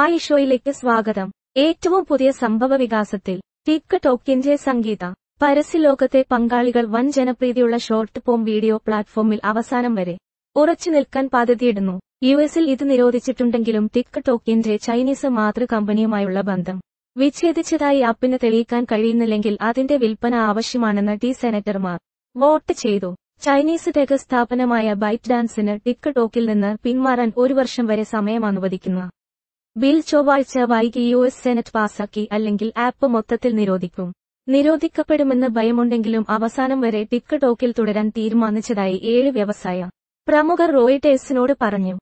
hi ഷോയിലേക്ക് സ്വാഗതം ഏറ്റവും പുതിയ സംഭവ വികാസത്തിൽ ടിക് ടോക്കിന്റെ സംഗീത പരസ്യലോകത്തെ പങ്കാളികൾ വൻ ജനപ്രീതിയുള്ള ഷോർട്ട് ഫോം വീഡിയോ പ്ലാറ്റ്ഫോമിൽ അവസാനം വരെ ഉറച്ചു നിൽക്കാൻ പദ്ധതിയിടുന്നു യു എസിൽ ഇത് നിരോധിച്ചിട്ടുണ്ടെങ്കിലും ടിക് ടോക്കിന്റെ ചൈനീസ് മാതൃ കമ്പനിയുമായുള്ള ബന്ധം വിച്ഛേദിച്ചതായി അപ്പിന് തെളിയിക്കാൻ കഴിയുന്നില്ലെങ്കിൽ അതിന്റെ വിൽപ്പന ആവശ്യമാണെന്ന് ടി സെനറ്റർമാർ വോട്ട് ചെയ്തു ചൈനീസ് ടെക് സ്ഥാപനമായ ബൈറ്റ് ഡാൻസിന് ടിക് ടോക്കിൽ നിന്ന് പിന്മാറാൻ ഒരു വർഷം വരെ സമയം അനുവദിക്കുന്നു ബിൽ ചൊവ്വാഴ്ച വൈകി യു എസ് സെനറ്റ് പാസാക്കി അല്ലെങ്കിൽ ആപ്പ് മൊത്തത്തിൽ നിരോധിക്കും നിരോധിക്കപ്പെടുമെന്ന് ഭയമുണ്ടെങ്കിലും അവസാനം വരെ ടോക്കിൽ തുടരാൻ തീരുമാനിച്ചതായി ഏഴ് വ്യവസായ പ്രമുഖർ റോയിട്ടേഴ്സിനോട് പറഞ്ഞു